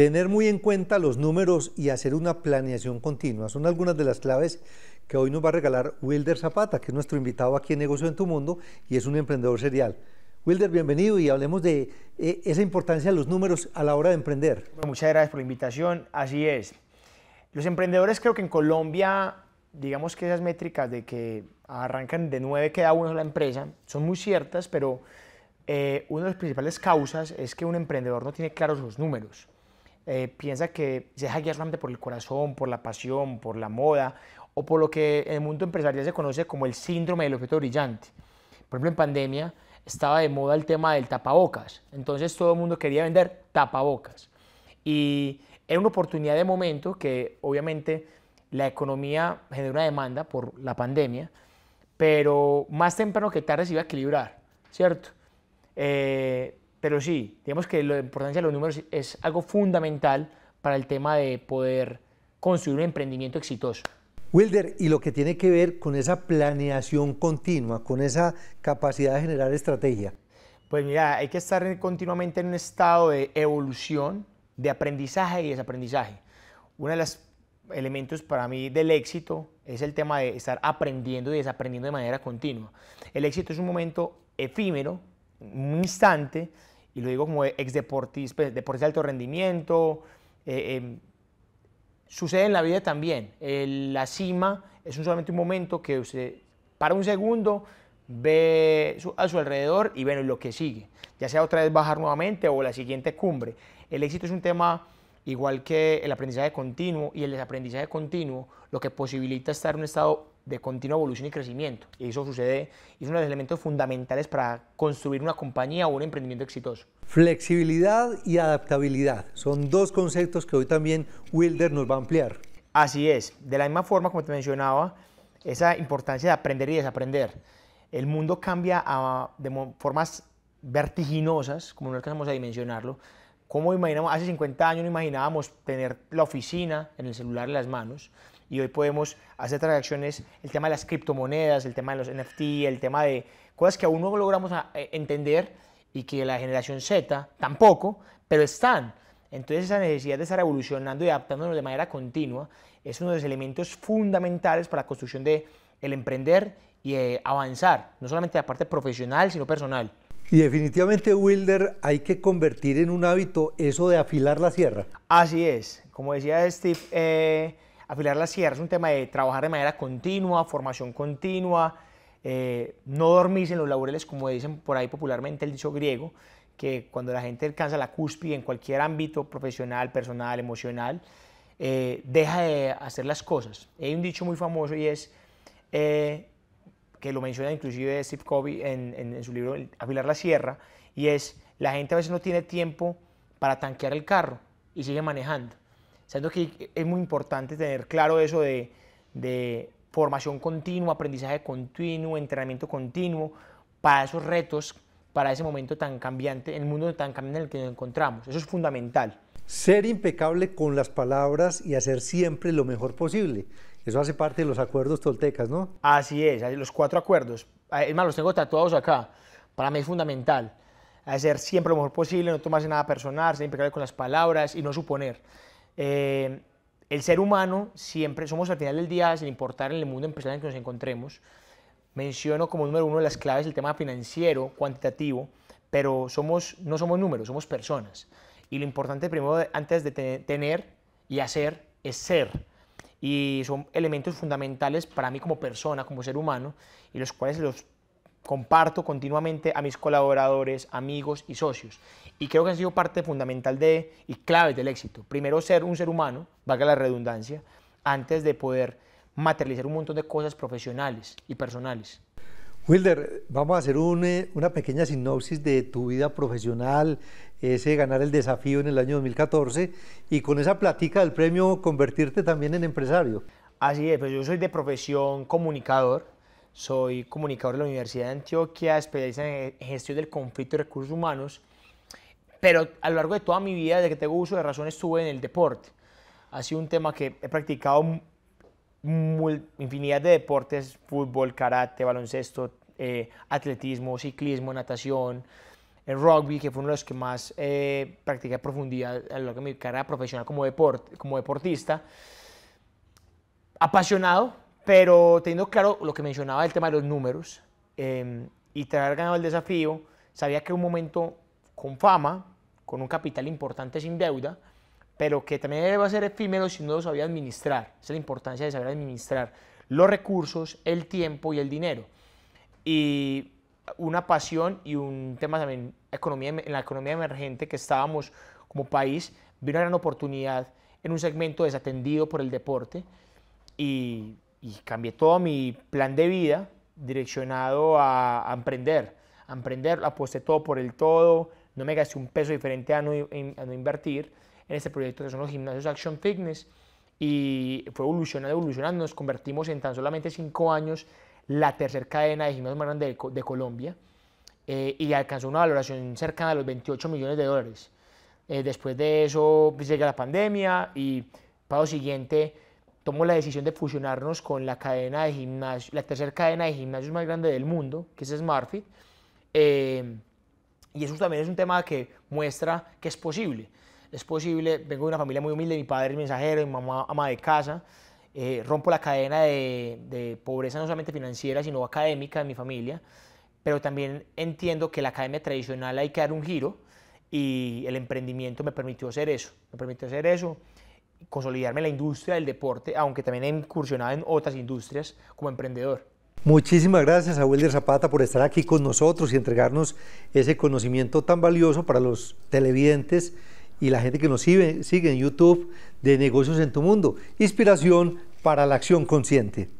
Tener muy en cuenta los números y hacer una planeación continua son algunas de las claves que hoy nos va a regalar Wilder Zapata, que es nuestro invitado aquí en Negocio en tu Mundo y es un emprendedor serial. Wilder, bienvenido y hablemos de eh, esa importancia de los números a la hora de emprender. muchas gracias por la invitación. Así es. Los emprendedores creo que en Colombia, digamos que esas métricas de que arrancan de nueve queda uno la empresa, son muy ciertas, pero eh, una de las principales causas es que un emprendedor no tiene claros los números. Eh, piensa que se deja guiar solamente por el corazón, por la pasión, por la moda o por lo que en el mundo empresarial se conoce como el síndrome del objeto brillante. Por ejemplo, en pandemia estaba de moda el tema del tapabocas, entonces todo el mundo quería vender tapabocas. Y era una oportunidad de momento que obviamente la economía generó una demanda por la pandemia, pero más temprano que tarde se iba a equilibrar, ¿cierto? Eh, pero sí, digamos que la importancia de los números es algo fundamental para el tema de poder construir un emprendimiento exitoso. Wilder, y lo que tiene que ver con esa planeación continua, con esa capacidad de generar estrategia. Pues mira, hay que estar continuamente en un estado de evolución, de aprendizaje y desaprendizaje. Uno de los elementos para mí del éxito es el tema de estar aprendiendo y desaprendiendo de manera continua. El éxito es un momento efímero, un instante, y lo digo como ex deportista, pues, deportista de alto rendimiento, eh, em, sucede en la vida también. la cima es un, solamente un momento que usted para un segundo ve a su alrededor y ve lo que sigue, ya sea otra vez bajar nuevamente o la siguiente cumbre. El éxito es un tema igual que el aprendizaje continuo y el desaprendizaje continuo, lo que posibilita estar en un estado de continua evolución y crecimiento. Y eso sucede, es uno de los elementos fundamentales para construir una compañía o un emprendimiento exitoso. Flexibilidad y adaptabilidad son dos conceptos que hoy también Wilder nos va a ampliar. Así es, de la misma forma como te mencionaba, esa importancia de aprender y desaprender. El mundo cambia de formas vertiginosas, como no alcanzamos a dimensionarlo. Como imaginamos, hace 50 años no imaginábamos tener la oficina en el celular en las manos y hoy podemos hacer transacciones, el tema de las criptomonedas, el tema de los NFT, el tema de cosas que aún no logramos ah, eh, entender y que la generación Z tampoco, pero están. Entonces esa necesidad de estar evolucionando y adaptándonos de manera continua es uno de los elementos fundamentales para la construcción de el emprender y eh, avanzar, no solamente la parte profesional, sino personal. Y definitivamente, Wilder, hay que convertir en un hábito eso de afilar la sierra. Así es. Como decía Steve eh, afilar la sierra es un tema de trabajar de manera continua, formación continua, eh, no dormirse en los laureles, como dicen por ahí popularmente el dicho griego, que cuando la gente alcanza la cúspide en cualquier ámbito profesional, personal, emocional, eh, deja de hacer las cosas. Hay un dicho muy famoso y es, eh, que lo menciona inclusive Steve Covey en, en su libro Afilar la Sierra, y es, la gente a veces no tiene tiempo para tanquear el carro y sigue manejando. Siento que es muy importante tener claro eso de, de formación continua, aprendizaje continuo, entrenamiento continuo para esos retos, para ese momento tan cambiante, el mundo tan cambiante en el que nos encontramos. Eso es fundamental. Ser impecable con las palabras y hacer siempre lo mejor posible. Eso hace parte de los acuerdos toltecas, ¿no? Así es, los cuatro acuerdos. Ah, es más, los tengo tatuados acá. Para mí es fundamental hacer siempre lo mejor posible, no tomarse nada personal, ser impecable con las palabras y no suponer. Eh, el ser humano siempre, somos al final del día, el importar en el mundo empresarial en que nos encontremos, menciono como número uno de las claves el tema financiero, cuantitativo, pero somos, no somos números, somos personas. Y lo importante primero antes de tener y hacer es ser. Y son elementos fundamentales para mí como persona, como ser humano, y los cuales los comparto continuamente a mis colaboradores, amigos y socios. Y creo que han sido parte fundamental de y clave del éxito. Primero, ser un ser humano, valga la redundancia, antes de poder materializar un montón de cosas profesionales y personales. Wilder, vamos a hacer eh, una pequeña sinopsis de tu vida profesional, ese ganar el desafío en el año 2014 y con esa plática del premio convertirte también en empresario. Así es, pues yo soy de profesión comunicador, soy comunicador de la Universidad de Antioquia, especialista en e-, gestión del conflicto y recursos humanos, pero a lo largo de toda mi vida, desde que tengo uso de razón, estuve en el deporte. Ha sido un tema que he practicado infinidad de deportes, fútbol, karate, baloncesto, eh, atletismo, ciclismo, natación, el rugby, que fue uno de los que más eh, practiqué a profundidad a lo largo de mi carrera profesional como, deporte, como deportista. Apasionado, pero teniendo claro lo que mencionaba del tema de los números em, y tras ganado el desafío, sabía que un momento con fama, con un capital importante sin deuda, pero que también iba a ser efímero si no lo sabía administrar. Esa es la importancia de saber administrar los recursos, el tiempo y el dinero. Y una pasión y un tema también economía, en la economía emergente que estábamos como país, vino una gran oportunidad en un segmento desatendido por el deporte y y cambié todo mi plan de vida direccionado a, emprender. A emprender, aposté todo por el todo, no me gasté un peso diferente a no, a no invertir en este proyecto que son los gimnasios Action Fitness y fue evolucionando, evolucionando, nos convertimos en tan solamente cinco años la tercera cadena de gimnasios más grande de, Colombia eh, y alcanzó una valoración cercana a los 28 millones de dólares. Eh, después de eso pues, llega la pandemia y para lo siguiente tomo la decisión de fusionarnos con la cadena de gimnasio, la tercera cadena de gimnasios más grande del mundo, que es SmartFit. Eh, y eso también es un tema que muestra que es posible. Es posible, vengo de una familia muy humilde, mi padre es mensajero, mi mamá ama de casa, eh, rompo la cadena de, de, pobreza no solamente financiera, sino académica de mi familia, pero también entiendo que la academia tradicional hay que dar un giro y el emprendimiento me permitió hacer eso, me permitió hacer eso consolidarme en la industria del deporte, aunque también he incursionado en otras industrias como emprendedor. Muchísimas gracias a Wilder Zapata por estar aquí con nosotros y entregarnos ese conocimiento tan valioso para los televidentes y la gente que nos sigue, sigue en YouTube de Negocios en tu Mundo. Inspiración para la acción consciente.